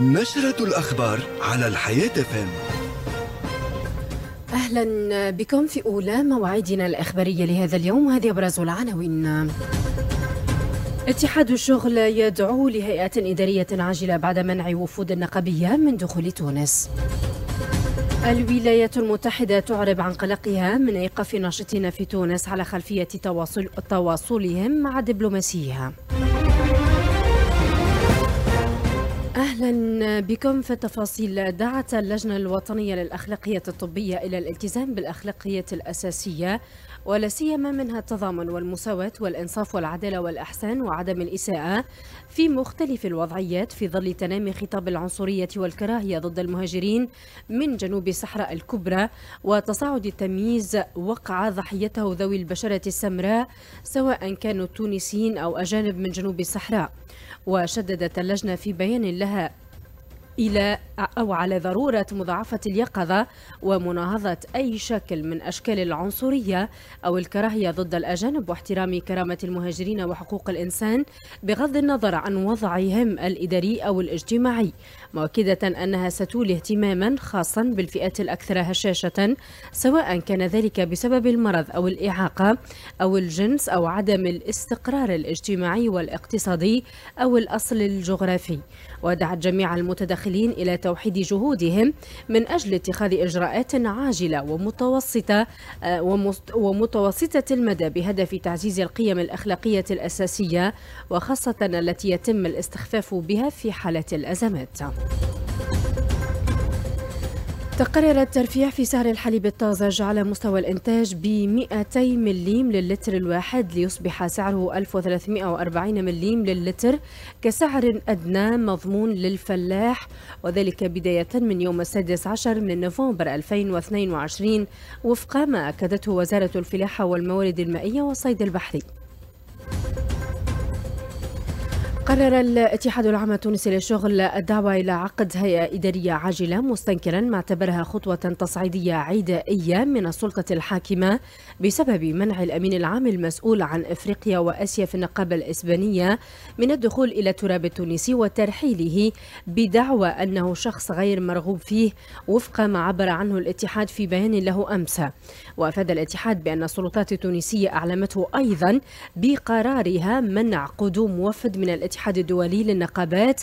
نشرة الأخبار على الحياة فهم أهلا بكم في أولى مواعيدنا الإخبارية لهذا اليوم وهذه أبرز العناوين اتحاد الشغل يدعو لهيئة إدارية عاجلة بعد منع وفود النقبية من دخول تونس الولايات المتحدة تعرب عن قلقها من إيقاف ناشطين في تونس على خلفية تواصل تواصلهم مع دبلوماسيها أهلا بكم في التفاصيل دعت اللجنة الوطنية للأخلاقية الطبية إلى الالتزام بالأخلاقية الأساسية ولا سيما منها التضامن والمساواة والإنصاف والعدالة والإحسان وعدم الإساءة في مختلف الوضعيات في ظل تنامي خطاب العنصرية والكراهية ضد المهاجرين من جنوب الصحراء الكبرى وتصاعد التمييز وقع ضحيته ذوي البشرة السمراء سواء كانوا تونسيين أو أجانب من جنوب الصحراء وشددت اللجنة في بيان لها إلى أو على ضرورة مضاعفة اليقظة ومناهضة أي شكل من أشكال العنصرية أو الكراهية ضد الأجانب واحترام كرامة المهاجرين وحقوق الإنسان بغض النظر عن وضعهم الإداري أو الاجتماعي مؤكدة أنها ستولي اهتماما خاصا بالفئات الأكثر هشاشة سواء كان ذلك بسبب المرض أو الإعاقة أو الجنس أو عدم الاستقرار الاجتماعي والاقتصادي أو الأصل الجغرافي ودعت جميع المتدخلين إلى توحيد جهودهم من أجل اتخاذ إجراءات عاجلة ومتوسطة آه، ومتوسطة المدى بهدف تعزيز القيم الأخلاقية الأساسية وخاصة التي يتم الاستخفاف بها في حالة الأزمات. تقرر الترفيع في سعر الحليب الطازج على مستوى الإنتاج ب 200 مليم للتر الواحد ليصبح سعره 1340 مليم للتر كسعر أدنى مضمون للفلاح وذلك بداية من يوم السادس عشر من نوفمبر 2022 وفق ما أكدته وزارة الفلاحة والموارد المائية والصيد البحري. قرر الاتحاد العام التونسي للشغل الدعوة إلى عقد هيئة إدارية عاجلة مستنكرا ما اعتبرها خطوة تصعيدية عدائية من السلطة الحاكمة بسبب منع الأمين العام المسؤول عن إفريقيا وآسيا في النقابة الإسبانية من الدخول إلى التراب التونسي وترحيله بدعوى أنه شخص غير مرغوب فيه وفق ما عبر عنه الاتحاد في بيان له أمس وأفاد الاتحاد بأن السلطات التونسية أعلمته أيضا بقرارها منع قدوم وفد من الاتحاد الاتحاد الدولي للنقابات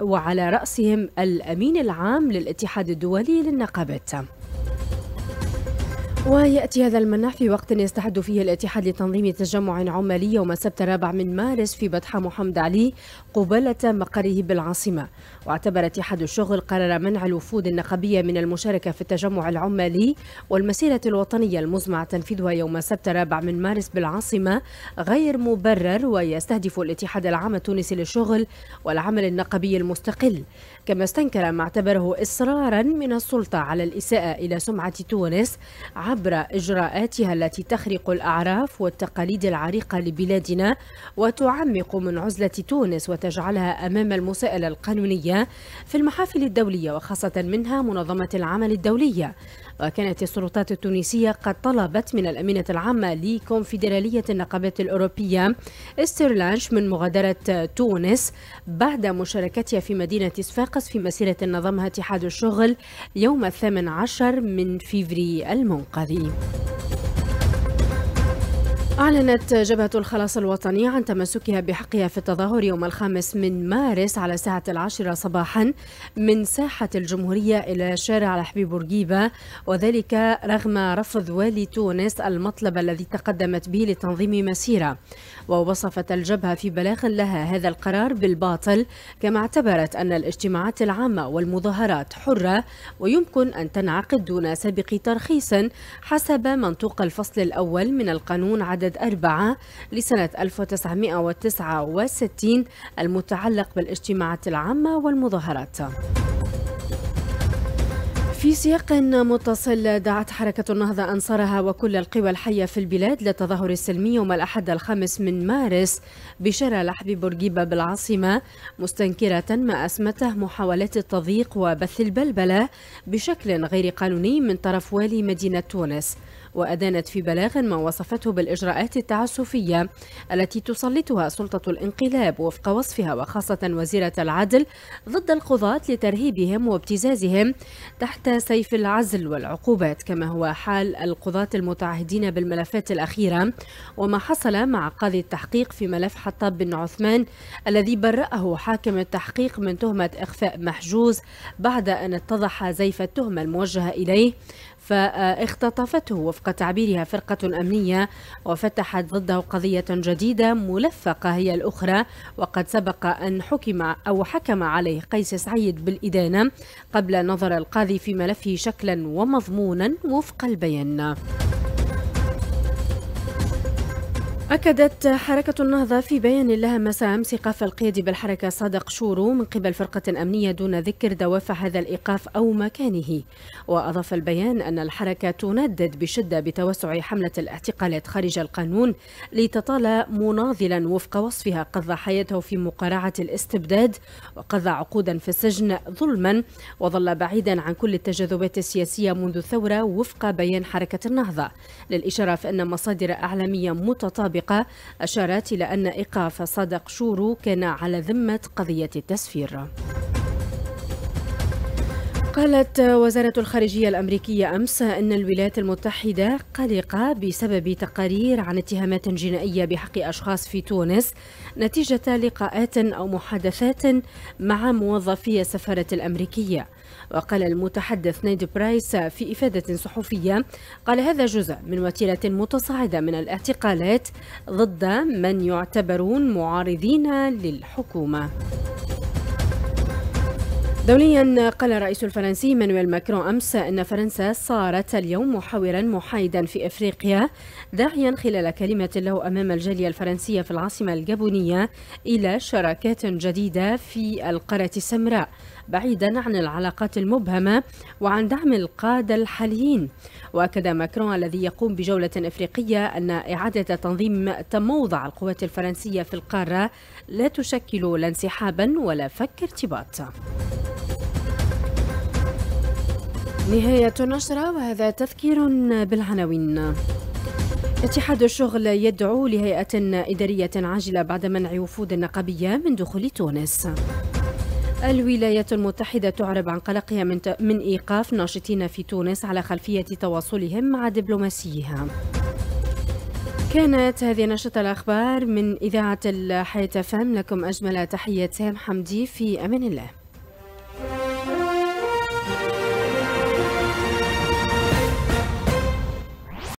وعلى رأسهم الأمين العام للاتحاد الدولي للنقابات ويأتي هذا المنح في وقت يستعد فيه الاتحاد لتنظيم تجمع عمالي يوم السبت الرابع من مارس في بطحة محمد علي قبالة مقره بالعاصمة واعتبر اتحاد الشغل قرار منع الوفود النقبية من المشاركة في التجمع العمالي والمسيرة الوطنية المزمع تنفيذها يوم السبت الرابع من مارس بالعاصمة غير مبرر ويستهدف الاتحاد العام التونسي للشغل والعمل النقبي المستقل كما استنكر ما اعتبره إصرارا من السلطة على الإساءة إلى سمعة تونس عبر إجراءاتها التي تخرق الأعراف والتقاليد العريقة لبلادنا وتعمق من عزلة تونس وتجعلها أمام المساءلة القانونية في المحافل الدولية وخاصة منها منظمة العمل الدولية وكانت السلطات التونسية قد طلبت من الأمينة العامة لكونفدرالية النقابات الأوروبية استرلانش من مغادرة تونس بعد مشاركتها في مدينة صفاقس في مسيرة نظمها اتحاد الشغل يوم الثامن عشر من فيفري المنقل الإنقاذي أعلنت جبهة الخلاص الوطني عن تمسكها بحقها في التظاهر يوم الخامس من مارس على الساعة العاشرة صباحا من ساحة الجمهورية إلى شارع الحبيب بورقيبة وذلك رغم رفض والي تونس المطلب الذي تقدمت به لتنظيم مسيرة ووصفت الجبهة في بلاغ لها هذا القرار بالباطل كما اعتبرت أن الاجتماعات العامة والمظاهرات حرة ويمكن أن تنعقد دون سابق ترخيص حسب منطوق الفصل الأول من القانون عدد أربعة لسنة 1969 المتعلق بالاجتماعات العامة والمظاهرات في سياق متصل دعت حركة النهضة أنصارها وكل القوى الحية في البلاد للتظاهر السلمي يوم الأحد الخامس من مارس بشارع لحب بورقيبة بالعاصمة مستنكرة ما أسمته محاولات التضييق وبث البلبلة بشكل غير قانوني من طرف والي مدينة تونس وأدانت في بلاغ ما وصفته بالإجراءات التعسفية التي تسلطها سلطة الانقلاب وفق وصفها وخاصة وزيرة العدل ضد القضاة لترهيبهم وابتزازهم تحت سيف العزل والعقوبات كما هو حال القضاة المتعهدين بالملفات الأخيرة وما حصل مع قاضي التحقيق في ملف حطاب بن عثمان الذي برأه حاكم التحقيق من تهمة إخفاء محجوز بعد أن اتضح زيف التهمة الموجهة إليه فاختطفته وفق تعبيرها فرقة أمنية وفتحت ضده قضية جديدة ملفقة هي الأخرى وقد سبق أن حكم أو حكم عليه قيس سعيد بالإدانة قبل نظر القاضي في ملفه شكلا ومضمونا وفق البيان أكدت حركة النهضة في بيان لها مساء أمس إيقاف القيادي بالحركة صادق شورو من قبل فرقة أمنية دون ذكر دوافع هذا الإيقاف أو مكانه وأضاف البيان أن الحركة تندد بشدة بتوسع حملة الاعتقالات خارج القانون لتطال مناضلا وفق وصفها قضى حياته في مقارعة الاستبداد وقضى عقودا في السجن ظلما وظل بعيدا عن كل التجاذبات السياسية منذ الثورة وفق بيان حركة النهضة للإشارة فإن مصادر أعلامية متطابقة السابقة أشارت إلى أن إيقاف صدق شورو كان على ذمة قضية التسفير قالت وزارة الخارجية الأمريكية أمس أن الولايات المتحدة قلقة بسبب تقارير عن اتهامات جنائية بحق أشخاص في تونس نتيجة لقاءات أو محادثات مع موظفي السفارة الأمريكية وقال المتحدث نيد برايس في إفادة صحفية قال هذا جزء من وتيرة متصاعدة من الاعتقالات ضد من يعتبرون معارضين للحكومة دوليا قال الرئيس الفرنسي مانويل ماكرون أمس أن فرنسا صارت اليوم محاورا محايدا في إفريقيا داعيا خلال كلمة له أمام الجالية الفرنسية في العاصمة الجابونية إلى شراكات جديدة في القارة السمراء بعيدا عن العلاقات المبهمة وعن دعم القادة الحاليين وأكد ماكرون الذي يقوم بجولة إفريقية أن إعادة تنظيم تموضع القوات الفرنسية في القارة لا تشكل لا انسحابا ولا فك ارتباط نهاية النشرة وهذا تذكير بالعناوين اتحاد الشغل يدعو لهيئة إدارية عاجلة بعد منع وفود نقابية من دخول تونس الولايات المتحدة تعرب عن قلقها من, ت... من إيقاف ناشطين في تونس على خلفية تواصلهم مع دبلوماسيها كانت هذه نشرة الأخبار من إذاعة الحياة فام لكم أجمل تحية سام حمدي في أمان الله